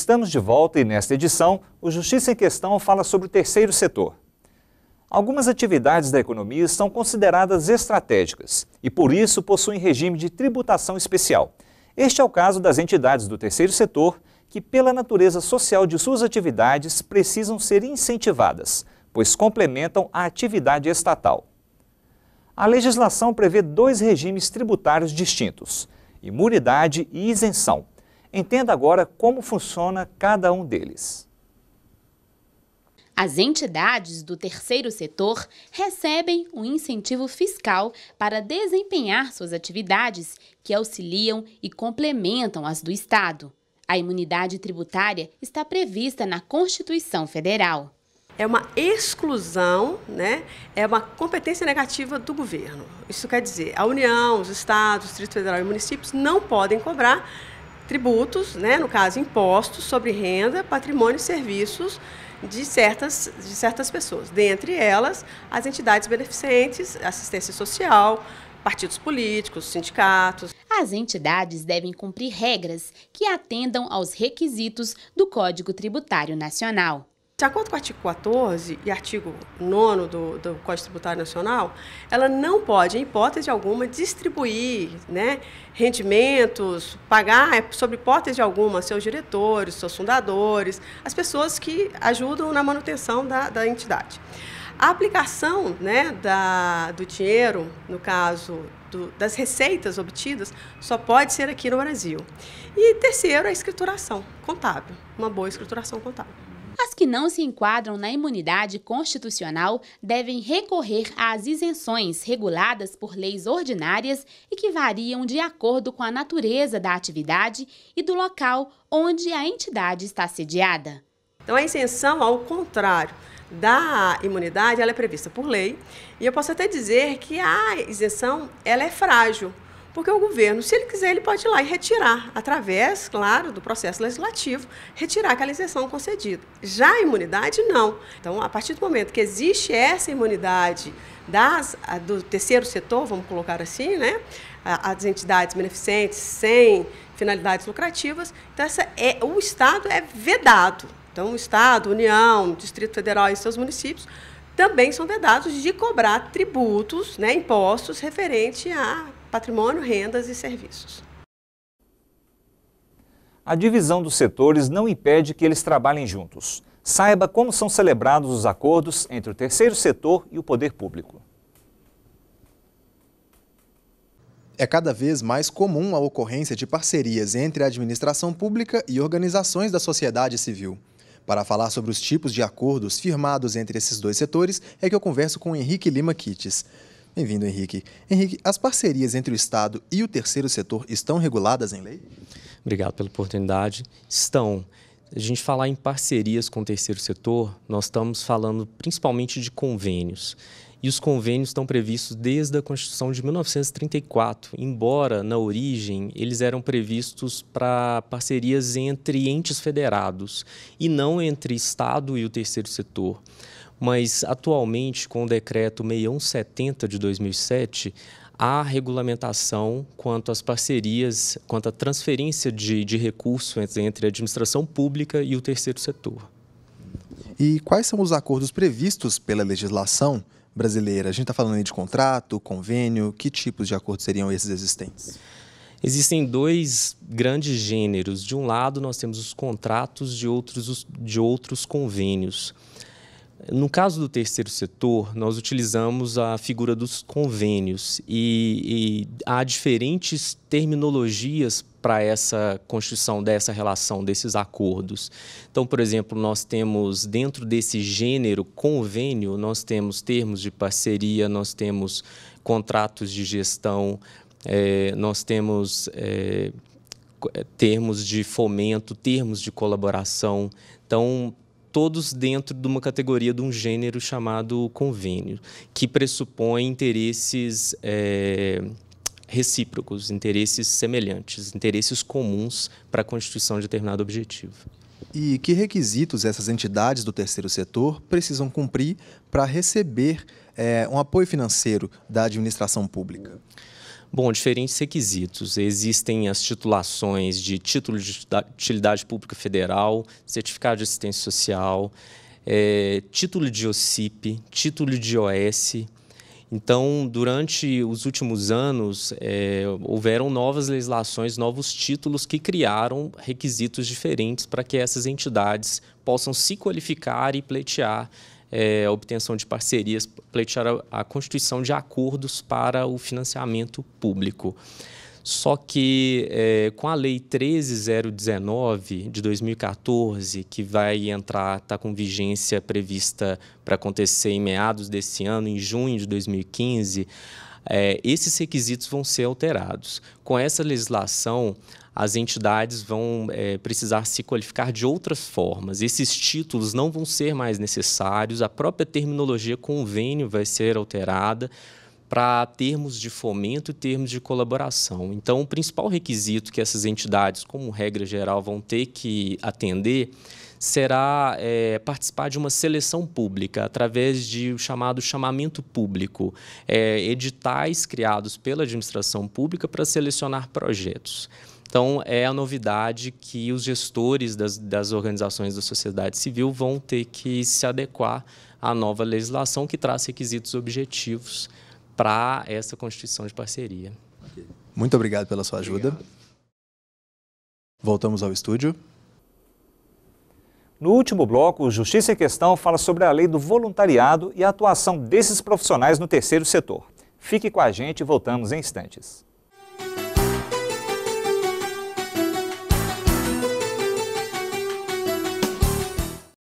Estamos de volta e nesta edição, o Justiça em Questão fala sobre o terceiro setor. Algumas atividades da economia são consideradas estratégicas e, por isso, possuem regime de tributação especial. Este é o caso das entidades do terceiro setor que, pela natureza social de suas atividades, precisam ser incentivadas, pois complementam a atividade estatal. A legislação prevê dois regimes tributários distintos: imunidade e isenção Entenda agora como funciona cada um deles. As entidades do terceiro setor recebem um incentivo fiscal para desempenhar suas atividades que auxiliam e complementam as do Estado. A imunidade tributária está prevista na Constituição Federal. É uma exclusão, né? é uma competência negativa do governo. Isso quer dizer, a União, os estados, o Distrito Federal e municípios não podem cobrar tributos, né, no caso impostos sobre renda, patrimônio e serviços de certas, de certas pessoas, dentre elas as entidades beneficentes, assistência social, partidos políticos, sindicatos. As entidades devem cumprir regras que atendam aos requisitos do Código Tributário Nacional. De acordo com o artigo 14 e artigo 9 do, do, Código Tributário Nacional, ela não pode, em hipótese alguma, distribuir né, rendimentos, pagar, é, sob hipótese alguma, seus diretores, seus fundadores, as pessoas que ajudam na manutenção da, da entidade. A aplicação né, da, do dinheiro, no caso do, das receitas obtidas, só pode ser aqui no Brasil. E terceiro, a escrituração contábil, uma boa escrituração contábil. As que não se enquadram na imunidade constitucional devem recorrer às isenções reguladas por leis ordinárias e que variam de acordo com a natureza da atividade e do local onde a entidade está sediada. Então, a isenção, ao contrário da imunidade, ela é prevista por lei. E eu posso até dizer que a isenção ela é frágil. Porque o governo, se ele quiser, ele pode ir lá e retirar, através, claro, do processo legislativo, retirar aquela isenção concedida. Já a imunidade, não. Então, a partir do momento que existe essa imunidade das, do terceiro setor, vamos colocar assim, né? as entidades beneficentes sem finalidades lucrativas, então essa é, o Estado é vedado. Então, o Estado, União, Distrito Federal e seus municípios também são vedados de cobrar tributos, né, impostos referente a patrimônio, rendas e serviços. A divisão dos setores não impede que eles trabalhem juntos. Saiba como são celebrados os acordos entre o terceiro setor e o poder público. É cada vez mais comum a ocorrência de parcerias entre a administração pública e organizações da sociedade civil. Para falar sobre os tipos de acordos firmados entre esses dois setores, é que eu converso com Henrique Lima Kites. Bem-vindo, Henrique. Henrique, as parcerias entre o Estado e o terceiro setor estão reguladas em lei? Obrigado pela oportunidade. Estão. A gente falar em parcerias com o terceiro setor, nós estamos falando principalmente de convênios. E os convênios estão previstos desde a Constituição de 1934, embora na origem eles eram previstos para parcerias entre entes federados e não entre Estado e o terceiro setor mas atualmente, com o decreto 6170 de 2007, há regulamentação quanto às parcerias, quanto à transferência de, de recursos entre a administração pública e o terceiro setor. E quais são os acordos previstos pela legislação brasileira? A gente está falando aí de contrato, convênio, que tipos de acordos seriam esses existentes? Existem dois grandes gêneros. De um lado, nós temos os contratos, de outros, de outros convênios. No caso do terceiro setor, nós utilizamos a figura dos convênios e, e há diferentes terminologias para essa construção dessa relação, desses acordos. Então, por exemplo, nós temos dentro desse gênero convênio, nós temos termos de parceria, nós temos contratos de gestão, é, nós temos é, é termos de fomento, termos de colaboração. Então, todos dentro de uma categoria de um gênero chamado convênio, que pressupõe interesses é, recíprocos, interesses semelhantes, interesses comuns para a constituição de determinado objetivo. E que requisitos essas entidades do terceiro setor precisam cumprir para receber é, um apoio financeiro da administração pública? Bom, diferentes requisitos. Existem as titulações de título de utilidade pública federal, certificado de assistência social, é, título de OCIP, título de OS. Então, durante os últimos anos, é, houveram novas legislações, novos títulos que criaram requisitos diferentes para que essas entidades possam se qualificar e pleitear é, a obtenção de parcerias, pleitear a, a constituição de acordos para o financiamento público. Só que é, com a Lei 13019 de 2014, que vai entrar, está com vigência prevista para acontecer em meados desse ano, em junho de 2015, é, esses requisitos vão ser alterados. Com essa legislação, as entidades vão é, precisar se qualificar de outras formas. Esses títulos não vão ser mais necessários, a própria terminologia convênio vai ser alterada para termos de fomento e termos de colaboração. Então, o principal requisito que essas entidades, como regra geral, vão ter que atender será é, participar de uma seleção pública através de o chamado chamamento público, é, editais criados pela administração pública para selecionar projetos. Então, é a novidade que os gestores das, das organizações da sociedade civil vão ter que se adequar à nova legislação que traz requisitos objetivos para essa constituição de parceria. Muito obrigado pela sua ajuda. Obrigado. Voltamos ao estúdio. No último bloco, o Justiça em Questão fala sobre a lei do voluntariado e a atuação desses profissionais no terceiro setor. Fique com a gente, voltamos em instantes.